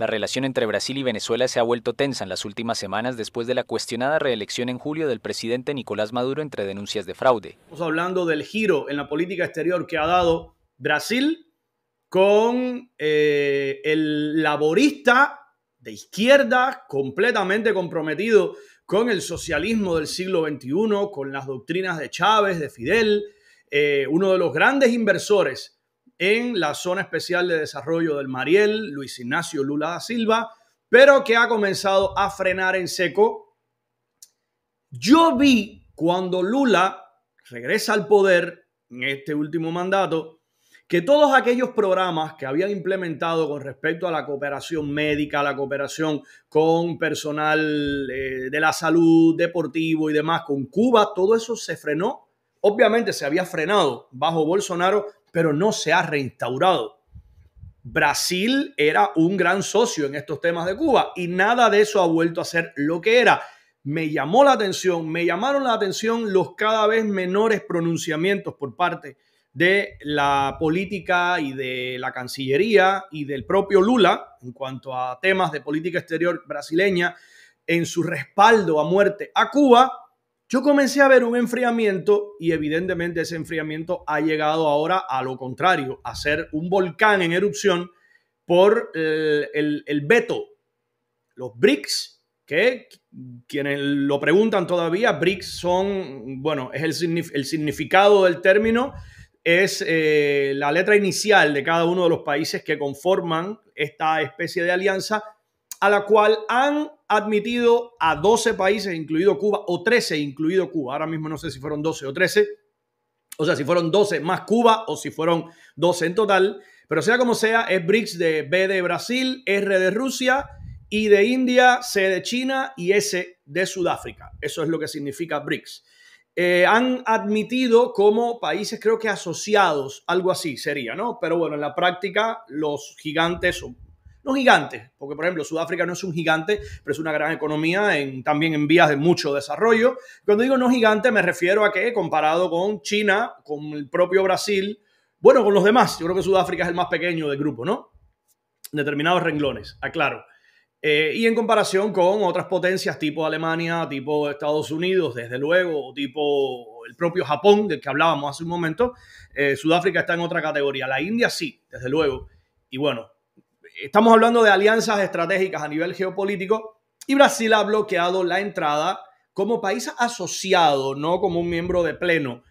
La relación entre Brasil y Venezuela se ha vuelto tensa en las últimas semanas después de la cuestionada reelección en julio del presidente Nicolás Maduro entre denuncias de fraude. Estamos hablando del giro en la política exterior que ha dado Brasil con eh, el laborista de izquierda completamente comprometido con el socialismo del siglo XXI, con las doctrinas de Chávez, de Fidel, eh, uno de los grandes inversores en la Zona Especial de Desarrollo del Mariel, Luis Ignacio Lula da Silva, pero que ha comenzado a frenar en seco. Yo vi cuando Lula regresa al poder en este último mandato, que todos aquellos programas que habían implementado con respecto a la cooperación médica, la cooperación con personal eh, de la salud, deportivo y demás, con Cuba, todo eso se frenó. Obviamente se había frenado bajo Bolsonaro pero no se ha reinstaurado. Brasil era un gran socio en estos temas de Cuba y nada de eso ha vuelto a ser lo que era. Me llamó la atención, me llamaron la atención los cada vez menores pronunciamientos por parte de la política y de la Cancillería y del propio Lula en cuanto a temas de política exterior brasileña en su respaldo a muerte a Cuba yo comencé a ver un enfriamiento y evidentemente ese enfriamiento ha llegado ahora a lo contrario, a ser un volcán en erupción por eh, el, veto. Los BRICS, que quienes lo preguntan todavía, BRICS son, bueno, es el, significado del término, es eh, la letra inicial de cada uno de los países que conforman esta especie de alianza a la cual han admitido a 12 países, incluido Cuba, o 13, incluido Cuba. Ahora mismo no sé si fueron 12 o 13. O sea, si fueron 12 más Cuba o si fueron 12 en total. Pero sea como sea, es BRICS de B de Brasil, R de Rusia, I de India, C de China y S de Sudáfrica. Eso es lo que significa BRICS. Eh, han admitido como países, creo que asociados, algo así sería, ¿no? Pero bueno, en la práctica, los gigantes, no gigante, porque por ejemplo Sudáfrica no es un gigante, pero es una gran economía en, también en vías de mucho desarrollo. Cuando digo no gigante me refiero a que comparado con China, con el propio Brasil, bueno, con los demás, yo creo que Sudáfrica es el más pequeño del grupo, ¿no? Determinados renglones, aclaro. Eh, y en comparación con otras potencias tipo Alemania, tipo Estados Unidos, desde luego, tipo el propio Japón, del que hablábamos hace un momento, eh, Sudáfrica está en otra categoría. La India sí, desde luego. Y bueno, estamos hablando de alianzas estratégicas a nivel geopolítico y Brasil ha bloqueado la entrada como país asociado, no como un miembro de pleno.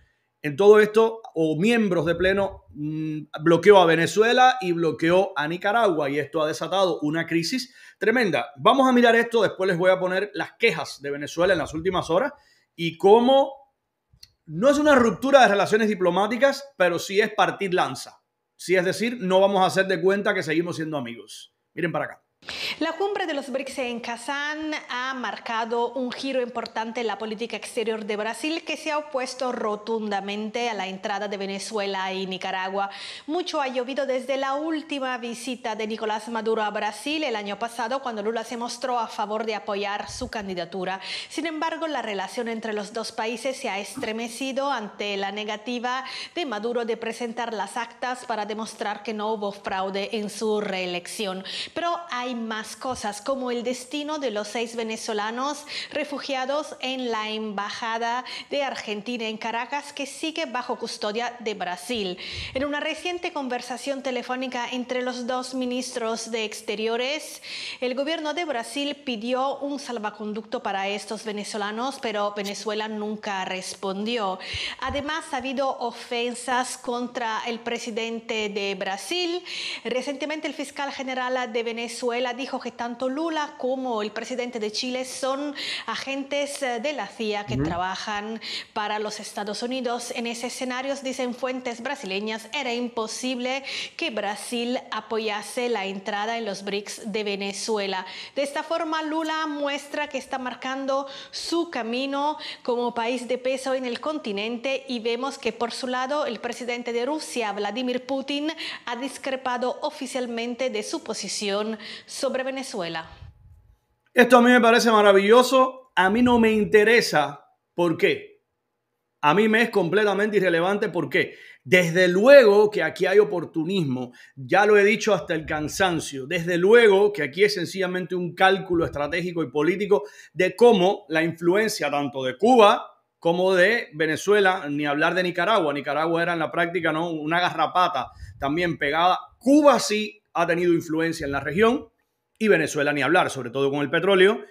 En todo esto, o miembros de pleno, mm, bloqueó a Venezuela y bloqueó a Nicaragua y esto ha desatado una crisis tremenda. Vamos a mirar esto, después les voy a poner las quejas de Venezuela en las últimas horas y cómo no es una ruptura de relaciones diplomáticas, pero sí es partir lanza. Si es decir, no vamos a hacer de cuenta que seguimos siendo amigos. Miren para acá. La cumbre de los BRICS en Kazán ha marcado un giro importante en la política exterior de Brasil que se ha opuesto rotundamente a la entrada de Venezuela y Nicaragua. Mucho ha llovido desde la última visita de Nicolás Maduro a Brasil el año pasado cuando Lula se mostró a favor de apoyar su candidatura. Sin embargo, la relación entre los dos países se ha estremecido ante la negativa de Maduro de presentar las actas para demostrar que no hubo fraude en su reelección. Pero hay más cosas, como el destino de los seis venezolanos refugiados en la Embajada de Argentina en Caracas, que sigue bajo custodia de Brasil. En una reciente conversación telefónica entre los dos ministros de Exteriores, el gobierno de Brasil pidió un salvaconducto para estos venezolanos, pero Venezuela nunca respondió. Además, ha habido ofensas contra el presidente de Brasil. Recientemente, el fiscal general de Venezuela dijo que tanto Lula como el presidente de Chile son agentes eh, de la CIA que trabajan para los Estados Unidos. En ese escenario, dicen fuentes brasileñas, era imposible que Brasil apoyase la entrada en los BRICS de Venezuela. De esta forma, Lula muestra que está marcando su camino como país de peso en el continente y vemos que por su lado el presidente de Rusia, Vladimir Putin, ha discrepado oficialmente de su posición sobre Venezuela? Esto a mí me parece maravilloso. A mí no me interesa por qué. A mí me es completamente irrelevante por qué. Desde luego que aquí hay oportunismo, ya lo he dicho hasta el cansancio, desde luego que aquí es sencillamente un cálculo estratégico y político de cómo la influencia tanto de Cuba como de Venezuela, ni hablar de Nicaragua, Nicaragua era en la práctica ¿no? una garrapata también pegada, Cuba sí ha tenido influencia en la región, y Venezuela ni hablar, sobre todo con el petróleo.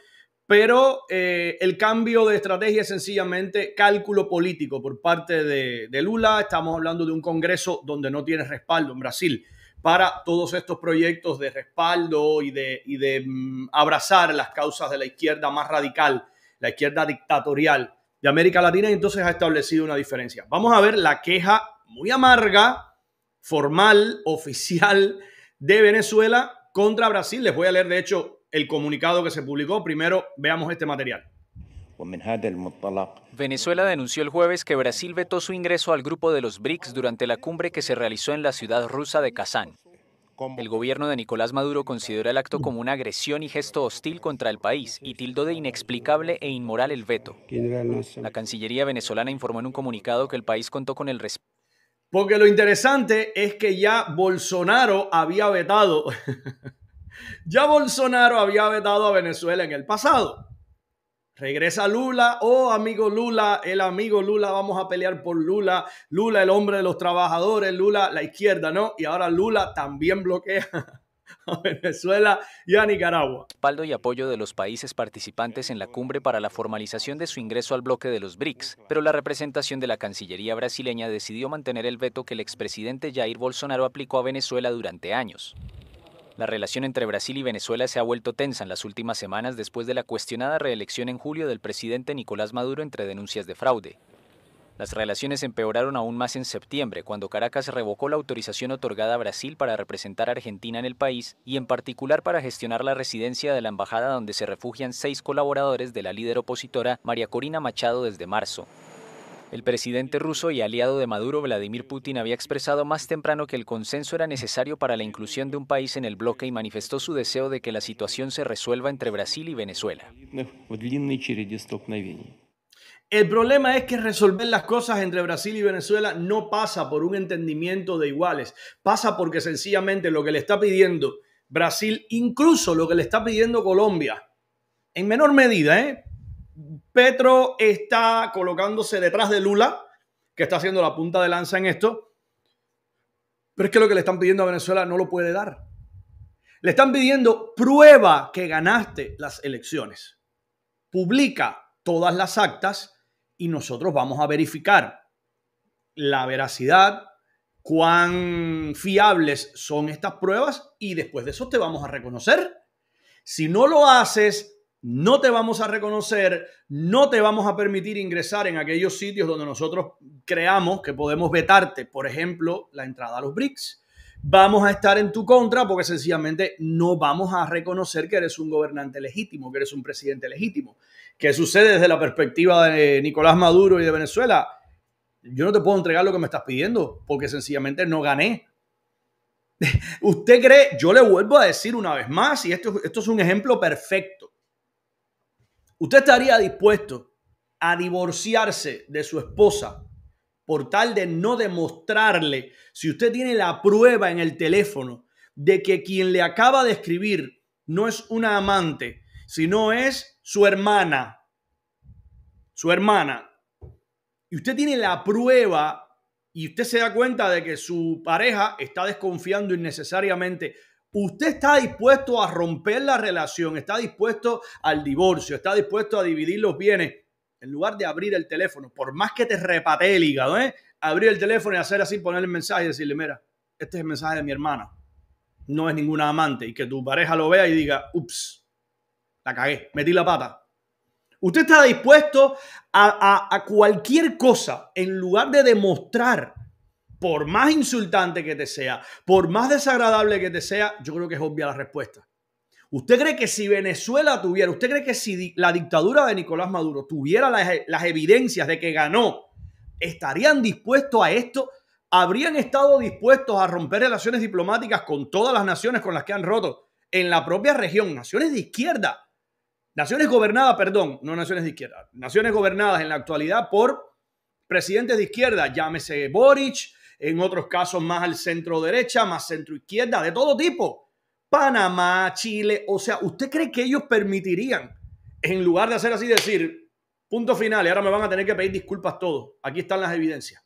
Pero eh, el cambio de estrategia es sencillamente cálculo político por parte de, Lula. Estamos hablando de un Congreso donde no tiene respaldo en Brasil para todos estos proyectos de respaldo y de, mm, abrazar las causas de la izquierda más radical, la izquierda dictatorial de América Latina y entonces ha establecido una diferencia. Vamos a ver la queja muy amarga, formal, oficial de Venezuela contra Brasil. Les voy a leer, de hecho, el comunicado que se publicó. Primero, veamos este material. Venezuela denunció el jueves que Brasil vetó su ingreso al grupo de los BRICS durante la cumbre que se realizó en la ciudad rusa de Kazán. El gobierno de Nicolás Maduro considera el acto como una agresión y gesto hostil contra el país y tildó de inexplicable e inmoral el veto. La Cancillería venezolana informó en un comunicado que el país contó con el respeto porque lo interesante es que ya Bolsonaro había vetado, ya Bolsonaro había vetado a Venezuela en el pasado. Regresa Lula, oh amigo Lula, el amigo Lula, vamos a pelear por Lula, Lula el hombre de los trabajadores, Lula la izquierda, ¿no? Y ahora Lula también bloquea a Venezuela y a Nicaragua. Respaldo y apoyo de los países participantes en la cumbre para la formalización de su ingreso al bloque de los BRICS, pero la representación de la Cancillería brasileña decidió mantener el veto que el expresidente Jair Bolsonaro aplicó a Venezuela durante años. La relación entre Brasil y Venezuela se ha vuelto tensa en las últimas semanas después de la cuestionada reelección en julio del presidente Nicolás Maduro entre denuncias de fraude. Las relaciones empeoraron aún más en septiembre, cuando Caracas revocó la autorización otorgada a Brasil para representar a Argentina en el país y en particular para gestionar la residencia de la embajada donde se refugian seis colaboradores de la líder opositora María Corina Machado desde marzo. El presidente ruso y aliado de Maduro, Vladimir Putin, había expresado más temprano que el consenso era necesario para la inclusión de un país en el bloque y manifestó su deseo de que la situación se resuelva entre Brasil y Venezuela. Pues, el problema es que resolver las cosas entre Brasil y Venezuela no pasa por un entendimiento de iguales, pasa porque sencillamente lo que le está pidiendo Brasil, incluso lo que le está pidiendo Colombia, en menor medida, ¿eh? Petro está colocándose detrás de Lula, que está haciendo la punta de lanza en esto, pero es que lo que le están pidiendo a Venezuela no lo puede dar. Le están pidiendo prueba que ganaste las elecciones. Publica todas las actas y nosotros vamos a verificar la veracidad, cuán fiables son estas pruebas y después de eso te vamos a reconocer. Si no lo haces, no te vamos a reconocer, no te vamos a permitir ingresar en aquellos sitios donde nosotros creamos que podemos vetarte, por ejemplo, la entrada a los BRICS vamos a estar en tu contra porque sencillamente no vamos a reconocer que eres un gobernante legítimo, que eres un presidente legítimo. ¿Qué sucede desde la perspectiva de Nicolás Maduro y de Venezuela? Yo no te puedo entregar lo que me estás pidiendo porque sencillamente no gané. Usted cree, yo le vuelvo a decir una vez más, y esto, esto es un ejemplo perfecto. ¿Usted estaría dispuesto a divorciarse de su esposa por tal de no demostrarle, si usted tiene la prueba en el teléfono de que quien le acaba de escribir no es una amante, sino es su hermana, su hermana, y usted tiene la prueba y usted se da cuenta de que su pareja está desconfiando innecesariamente, usted está dispuesto a romper la relación, está dispuesto al divorcio, está dispuesto a dividir los bienes en lugar de abrir el teléfono, por más que te repatee el hígado, ¿eh? abrir el teléfono y hacer así, ponerle el mensaje y decirle, mira, este es el mensaje de mi hermana, no es ninguna amante, y que tu pareja lo vea y diga, ups, la cagué, metí la pata. Usted está dispuesto a, a cualquier cosa en lugar de demostrar, por más insultante que te sea, por más desagradable que te sea, yo creo que es obvia la respuesta. ¿Usted cree que si Venezuela tuviera, usted cree que si la dictadura de Nicolás Maduro tuviera las, evidencias de que ganó, estarían dispuestos a esto? ¿Habrían estado dispuestos a romper relaciones diplomáticas con todas las naciones con las que han roto en la propia región? Naciones de izquierda. Naciones gobernadas, perdón, no naciones de izquierda. Naciones gobernadas en la actualidad por presidentes de izquierda, llámese Boric, en otros casos más al centro derecha, más centro izquierda, de todo tipo. Panamá, Chile. O sea, ¿usted cree que ellos permitirían, en lugar de hacer así, decir, punto final, y ahora me van a tener que pedir disculpas todos? Aquí están las evidencias.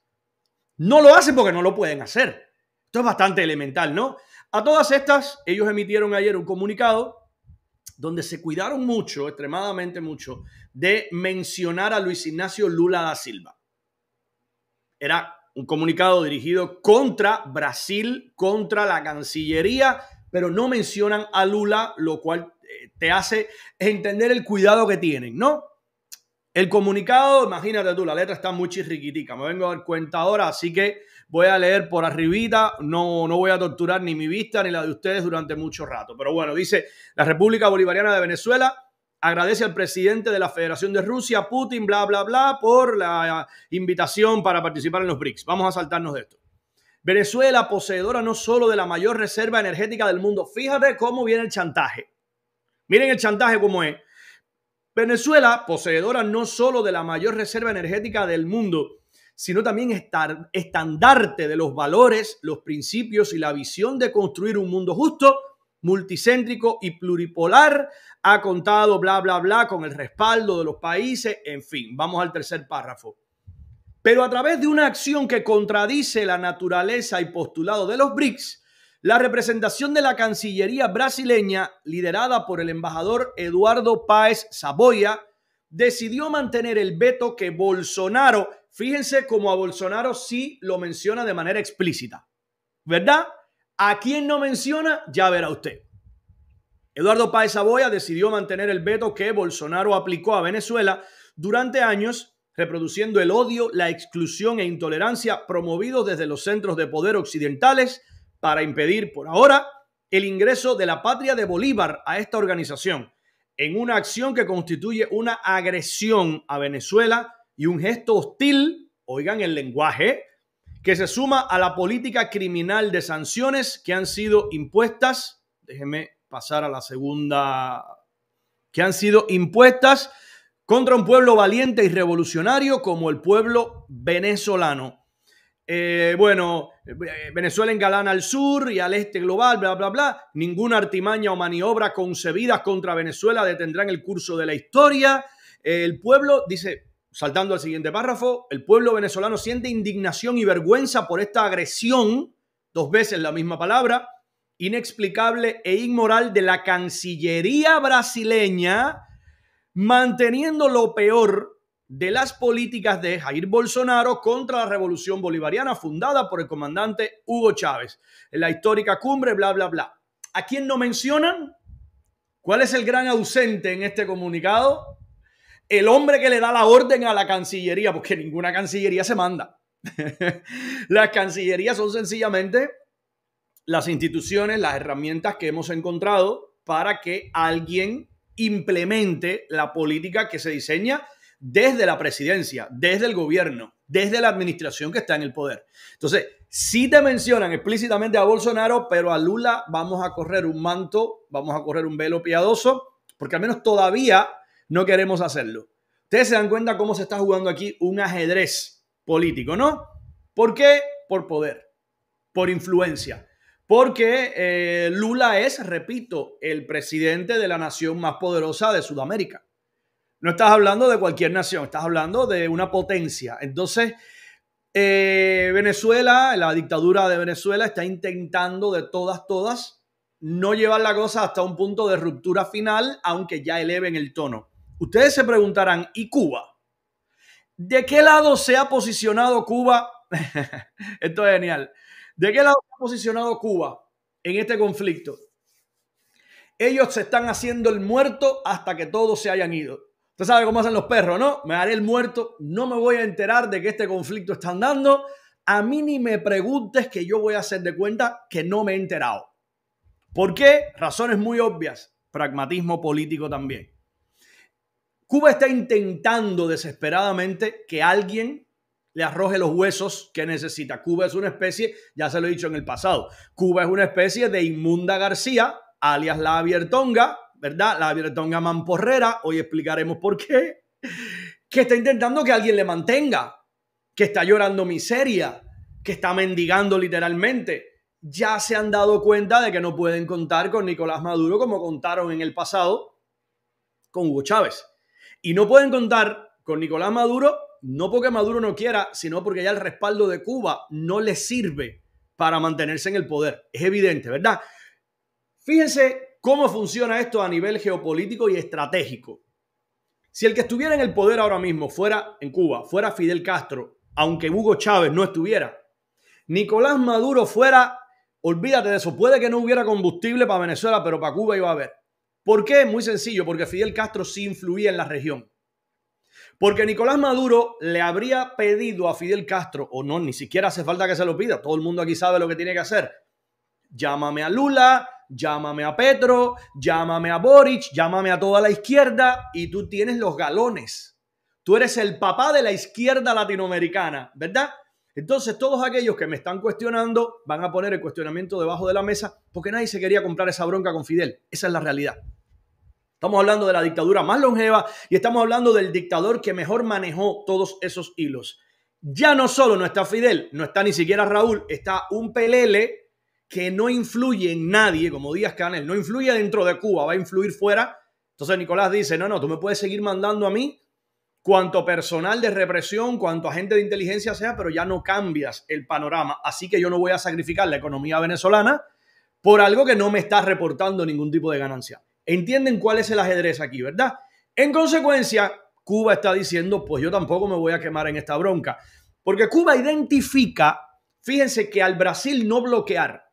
No lo hacen porque no lo pueden hacer. Esto es bastante elemental, ¿no? A todas estas, ellos emitieron ayer un comunicado donde se cuidaron mucho, extremadamente mucho, de mencionar a Luis Ignacio Lula da Silva. Era un comunicado dirigido contra Brasil, contra la Cancillería pero no mencionan a Lula, lo cual eh, te hace entender el cuidado que tienen, ¿no? El comunicado, imagínate tú, la letra está muy chirriquitica, me vengo a dar cuenta ahora, así que voy a leer por arribita, no, no voy a torturar ni mi vista ni la de ustedes durante mucho rato. Pero bueno, dice, la República Bolivariana de Venezuela agradece al presidente de la Federación de Rusia, Putin, bla, bla, bla, por la invitación para participar en los BRICS. Vamos a saltarnos de esto. Venezuela, poseedora no solo de la mayor reserva energética del mundo, fíjate cómo viene el chantaje. Miren el chantaje como es. Venezuela, poseedora no solo de la mayor reserva energética del mundo, sino también estandarte de los valores, los principios y la visión de construir un mundo justo, multicéntrico y pluripolar, ha contado bla, bla, bla, con el respaldo de los países, en fin, vamos al tercer párrafo. Pero a través de una acción que contradice la naturaleza y postulado de los BRICS, la representación de la Cancillería brasileña, liderada por el embajador Eduardo Páez Saboya, decidió mantener el veto que Bolsonaro, fíjense cómo a Bolsonaro sí lo menciona de manera explícita, ¿verdad? A quien no menciona, ya verá usted. Eduardo Páez Saboya decidió mantener el veto que Bolsonaro aplicó a Venezuela durante años reproduciendo el odio, la exclusión e intolerancia promovidos desde los centros de poder occidentales para impedir por ahora el ingreso de la patria de Bolívar a esta organización, en una acción que constituye una agresión a Venezuela y un gesto hostil, oigan el lenguaje, que se suma a la política criminal de sanciones que han sido impuestas, déjenme pasar a la segunda, que han sido impuestas contra un pueblo valiente y revolucionario como el pueblo venezolano. Eh, bueno, eh, Venezuela engalana al sur y al este global, bla, bla, bla. Ninguna artimaña o maniobra concebida contra Venezuela en el curso de la historia. el pueblo, dice, saltando al siguiente párrafo, el pueblo venezolano siente indignación y vergüenza por esta agresión, dos veces la misma palabra, inexplicable e inmoral de la Cancillería brasileña manteniendo lo peor de las políticas de Jair Bolsonaro contra la revolución bolivariana fundada por el comandante Hugo Chávez, en la histórica cumbre, bla, bla, bla. ¿A quién no mencionan? ¿Cuál es el gran ausente en este comunicado? El hombre que le da la orden a la Cancillería, porque ninguna Cancillería se manda. las Cancillerías son sencillamente las instituciones, las herramientas que hemos encontrado para que alguien implemente la política que se diseña desde la presidencia, desde el gobierno, desde la administración que está en el poder. Entonces, si te mencionan explícitamente a Bolsonaro, pero a Lula vamos a correr un manto, vamos a correr un velo piadoso, porque al menos todavía no queremos hacerlo. Ustedes se dan cuenta cómo se está jugando aquí un ajedrez político, ¿no? ¿Por qué? Por poder, por influencia. Porque eh, Lula es, repito, el presidente de la nación más poderosa de Sudamérica. No estás hablando de cualquier nación, estás hablando de una potencia. Entonces, eh, Venezuela, la dictadura de Venezuela está intentando de todas, todas, no llevar la cosa hasta un punto de ruptura final, aunque ya eleven el tono. Ustedes se preguntarán, ¿y Cuba? ¿De qué lado se ha posicionado Cuba? Esto es genial. ¿De qué lado ha posicionado Cuba en este conflicto? Ellos se están haciendo el muerto hasta que todos se hayan ido. Usted sabe cómo hacen los perros, ¿no? Me haré el muerto, no me voy a enterar de que este conflicto está andando. A mí ni me preguntes que yo voy a hacer de cuenta que no me he enterado. ¿Por qué? Razones muy obvias. Pragmatismo político también. Cuba está intentando desesperadamente que alguien le arroje los huesos que necesita. Cuba es una especie, ya se lo he dicho en el pasado, Cuba es una especie de Inmunda García, alias la Abiertonga, ¿verdad? La Abiertonga Mamporrera, hoy explicaremos por qué, que está intentando que alguien le mantenga, que está llorando miseria, que está mendigando literalmente. Ya se han dado cuenta de que no pueden contar con Nicolás Maduro como contaron en el pasado con Hugo Chávez. Y no pueden contar con Nicolás Maduro no porque Maduro no quiera, sino porque ya el respaldo de Cuba no le sirve para mantenerse en el poder. Es evidente, ¿verdad? Fíjense cómo funciona esto a nivel geopolítico y estratégico. Si el que estuviera en el poder ahora mismo fuera en Cuba, fuera Fidel Castro, aunque Hugo Chávez no estuviera, Nicolás Maduro fuera, olvídate de eso, puede que no hubiera combustible para Venezuela, pero para Cuba iba a haber. ¿Por qué? Muy sencillo, porque Fidel Castro sí influía en la región. Porque Nicolás Maduro le habría pedido a Fidel Castro, o no, ni siquiera hace falta que se lo pida, todo el mundo aquí sabe lo que tiene que hacer. Llámame a Lula, llámame a Petro, llámame a Boric, llámame a toda la izquierda y tú tienes los galones. Tú eres el papá de la izquierda latinoamericana, ¿verdad? Entonces todos aquellos que me están cuestionando van a poner el cuestionamiento debajo de la mesa porque nadie se quería comprar esa bronca con Fidel. Esa es la realidad. Estamos hablando de la dictadura más longeva y estamos hablando del dictador que mejor manejó todos esos hilos. Ya no solo no está Fidel, no está ni siquiera Raúl, está un pelele que no influye en nadie, como Díaz Canel, no influye dentro de Cuba, va a influir fuera. Entonces Nicolás dice, no, no, tú me puedes seguir mandando a mí cuanto personal de represión, cuanto agente de inteligencia sea, pero ya no cambias el panorama. Así que yo no voy a sacrificar la economía venezolana por algo que no me está reportando ningún tipo de ganancia. Entienden cuál es el ajedrez aquí, ¿verdad? En consecuencia, Cuba está diciendo, pues yo tampoco me voy a quemar en esta bronca, porque Cuba identifica, fíjense que al Brasil no bloquear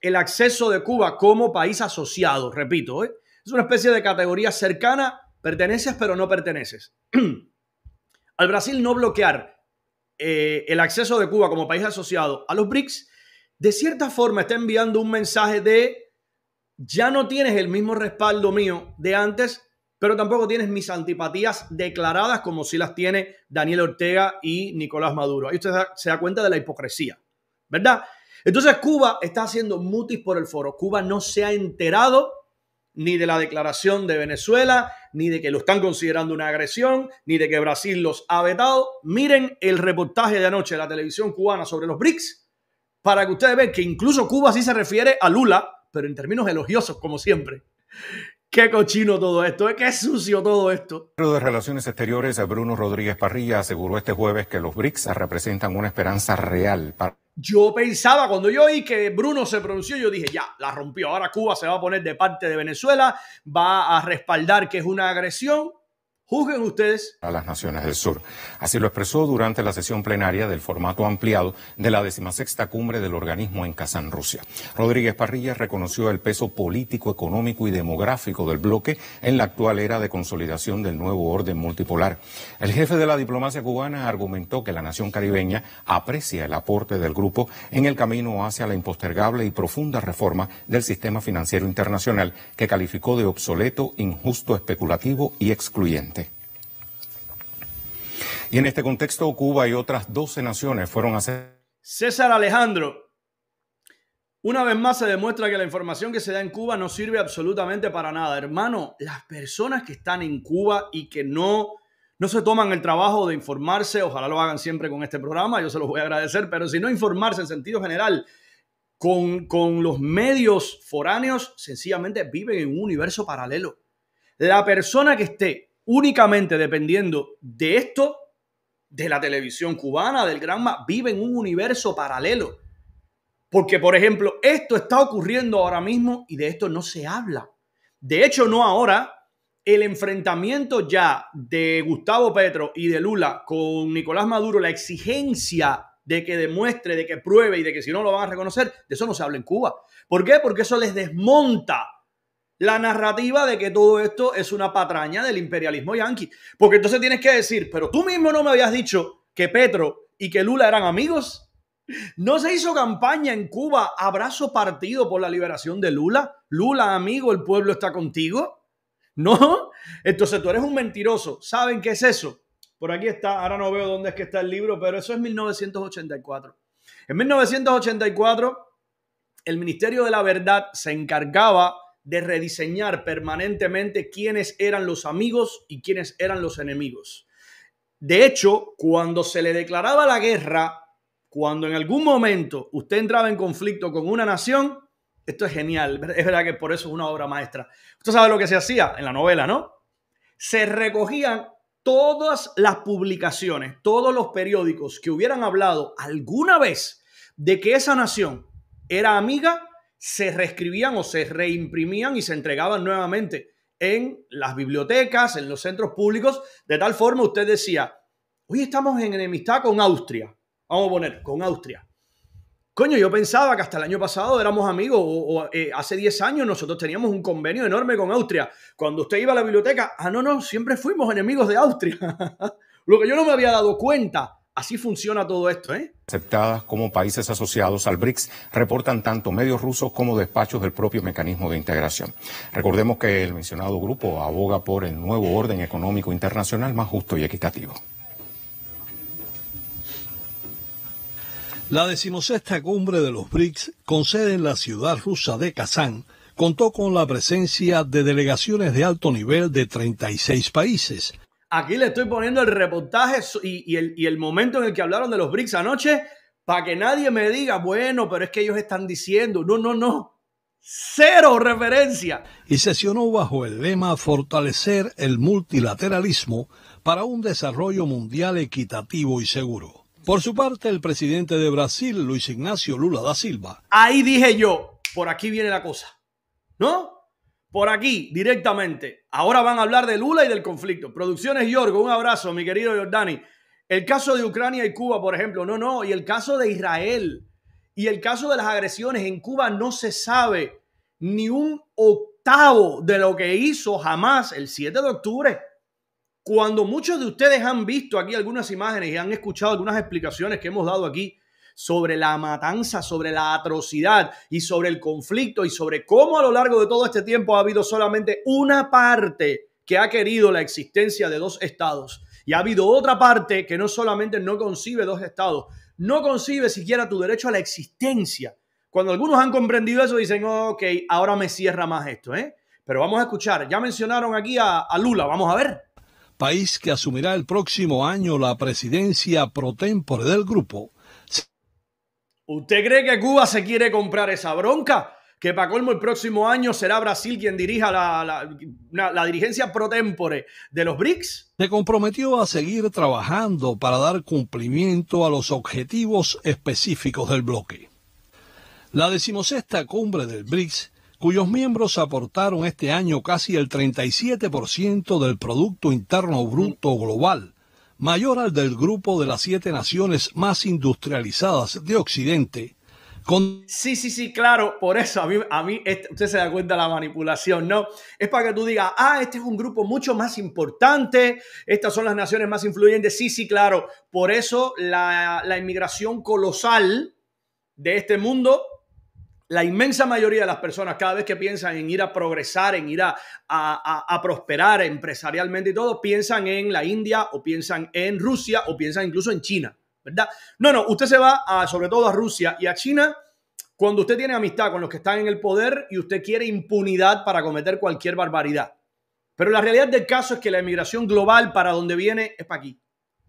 el acceso de Cuba como país asociado, repito, ¿eh? es una especie de categoría cercana, perteneces pero no perteneces. al Brasil no bloquear eh, el acceso de Cuba como país asociado a los BRICS, de cierta forma está enviando un mensaje de ya no tienes el mismo respaldo mío de antes, pero tampoco tienes mis antipatías declaradas como si las tiene Daniel Ortega y Nicolás Maduro. Ahí usted se da cuenta de la hipocresía, ¿verdad? Entonces Cuba está haciendo mutis por el foro. Cuba no se ha enterado ni de la declaración de Venezuela, ni de que lo están considerando una agresión, ni de que Brasil los ha vetado. Miren el reportaje de anoche de la televisión cubana sobre los BRICS para que ustedes vean que incluso Cuba sí se refiere a Lula pero en términos elogiosos, como siempre. Qué cochino todo esto, eh, qué sucio todo esto. El de Relaciones Exteriores, Bruno Rodríguez Parrilla, aseguró este jueves que los BRICS representan una esperanza real Yo pensaba, cuando yo oí que Bruno se pronunció, yo dije, ya, la rompió. Ahora Cuba se va a poner de parte de Venezuela, va a respaldar que es una agresión. Juzguen ustedes. A las naciones del sur. Así lo expresó durante la sesión plenaria del formato ampliado de la decimasexta cumbre del organismo en Kazán, Rusia. Rodríguez Parrilla reconoció el peso político, económico y demográfico del bloque en la actual era de consolidación del nuevo orden multipolar. El jefe de la diplomacia cubana argumentó que la nación caribeña aprecia el aporte del grupo en el camino hacia la impostergable y profunda reforma del sistema financiero internacional que calificó de obsoleto, injusto, especulativo y excluyente. Y en este contexto, Cuba y otras 12 naciones fueron a hacer. César Alejandro, una vez más se demuestra que la información que se da en Cuba no sirve absolutamente para nada. Hermano, las personas que están en Cuba y que no, no se toman el trabajo de informarse, ojalá lo hagan siempre con este programa, yo se los voy a agradecer, pero si no informarse en sentido general con, con los medios foráneos, sencillamente viven en un universo paralelo. La persona que esté únicamente dependiendo de esto de la televisión cubana, del Granma, vive en un universo paralelo. Porque, por ejemplo, esto está ocurriendo ahora mismo y de esto no se habla. De hecho, no ahora. El enfrentamiento ya de Gustavo Petro y de Lula con Nicolás Maduro, la exigencia de que demuestre, de que pruebe y de que si no lo van a reconocer, de eso no se habla en Cuba. ¿Por qué? Porque eso les desmonta la narrativa de que todo esto es una patraña del imperialismo yanqui. Porque entonces tienes que decir, pero tú mismo no me habías dicho que Petro y que Lula eran amigos. No se hizo campaña en Cuba, abrazo partido por la liberación de Lula. Lula, amigo, el pueblo está contigo. No, entonces tú eres un mentiroso. ¿Saben qué es eso? Por aquí está, ahora no veo dónde es que está el libro, pero eso es 1984. En 1984, el Ministerio de la Verdad se encargaba de rediseñar permanentemente quiénes eran los amigos y quiénes eran los enemigos. De hecho, cuando se le declaraba la guerra, cuando en algún momento usted entraba en conflicto con una nación, esto es genial, es verdad que por eso es una obra maestra. Usted sabe lo que se hacía en la novela, ¿no? Se recogían todas las publicaciones, todos los periódicos que hubieran hablado alguna vez de que esa nación era amiga se reescribían o se reimprimían y se entregaban nuevamente en las bibliotecas, en los centros públicos, de tal forma usted decía, hoy estamos en enemistad con Austria, vamos a poner, con Austria. Coño, yo pensaba que hasta el año pasado éramos amigos, o, eh, hace 10 años nosotros teníamos un convenio enorme con Austria. Cuando usted iba a la biblioteca, ah, no, no, siempre fuimos enemigos de Austria. Lo que yo no me había dado cuenta Así funciona todo esto, ¿eh? Aceptadas como países asociados al BRICS reportan tanto medios rusos como despachos del propio mecanismo de integración. Recordemos que el mencionado grupo aboga por el nuevo orden económico internacional más justo y equitativo. La decimosexta cumbre de los BRICS, con sede en la ciudad rusa de Kazán, contó con la presencia de delegaciones de alto nivel de 36 países, Aquí le estoy poniendo el reportaje y, el, el momento en el que hablaron de los BRICS anoche para que nadie me diga, bueno, pero es que ellos están diciendo, no, no, no, cero referencia. Y sesionó bajo el lema fortalecer el multilateralismo para un desarrollo mundial equitativo y seguro. Por su parte, el presidente de Brasil, Luis Ignacio Lula da Silva. Ahí dije yo, por aquí viene la cosa, ¿no? por aquí directamente. Ahora van a hablar de Lula y del conflicto. Producciones Yorgo, un abrazo, mi querido Jordani. El caso de Ucrania y Cuba, por ejemplo, no, no. Y el caso de Israel y el caso de las agresiones en Cuba no se sabe ni un octavo de lo que hizo jamás el 7 de octubre. Cuando muchos de ustedes han visto aquí algunas imágenes y han escuchado algunas explicaciones que hemos dado aquí sobre la matanza, sobre la atrocidad y sobre el conflicto y sobre cómo a lo largo de todo este tiempo ha habido solamente una parte que ha querido la existencia de dos estados. Y ha habido otra parte que no solamente no concibe dos estados, no concibe siquiera tu derecho a la existencia. Cuando algunos han comprendido eso, dicen, ok, ahora me cierra más esto, ¿eh? Pero vamos a escuchar, ya mencionaron aquí a, Lula, vamos a ver. País que asumirá el próximo año la presidencia pro tempore del grupo ¿Usted cree que Cuba se quiere comprar esa bronca? Que para colmo el próximo año será Brasil quien dirija la, la, dirigencia pro tempore de los BRICS. Se comprometió a seguir trabajando para dar cumplimiento a los objetivos específicos del bloque. La decimosexta cumbre del BRICS, cuyos miembros aportaron este año casi el 37% del Producto Interno Bruto Global, mayor al del grupo de las siete naciones más industrializadas de Occidente. Sí, sí, sí, claro, por eso a mí, a mí usted se da cuenta la manipulación, ¿no? Es para que tú digas, ah, este es un grupo mucho más importante, estas son las naciones más influyentes, sí, sí, claro, por eso la, la inmigración colosal de este mundo la inmensa mayoría de las personas cada vez que piensan en ir a progresar, en ir a, prosperar empresarialmente y todo, piensan en la India o piensan en Rusia o piensan incluso en China, ¿verdad? No, no, usted se va sobre todo a Rusia y a China cuando usted tiene amistad con los que están en el poder y usted quiere impunidad para cometer cualquier barbaridad. Pero la realidad del caso es que la emigración global para donde viene es para aquí,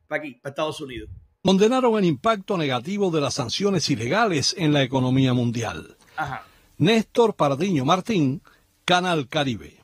para aquí, para Estados Unidos. Condenaron el impacto negativo de las sanciones ilegales en la economía mundial. Néstor Pardiño Martín, Canal Caribe.